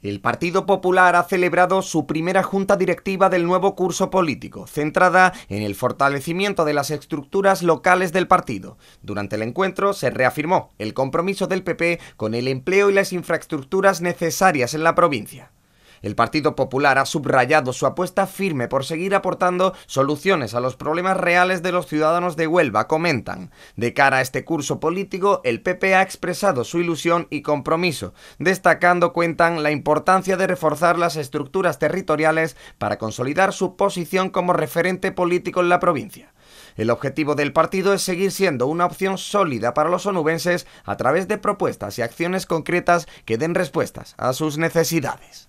El Partido Popular ha celebrado su primera junta directiva del nuevo curso político, centrada en el fortalecimiento de las estructuras locales del partido. Durante el encuentro se reafirmó el compromiso del PP con el empleo y las infraestructuras necesarias en la provincia. El Partido Popular ha subrayado su apuesta firme por seguir aportando soluciones a los problemas reales de los ciudadanos de Huelva, comentan. De cara a este curso político, el PP ha expresado su ilusión y compromiso, destacando, cuentan, la importancia de reforzar las estructuras territoriales para consolidar su posición como referente político en la provincia. El objetivo del partido es seguir siendo una opción sólida para los onubenses a través de propuestas y acciones concretas que den respuestas a sus necesidades.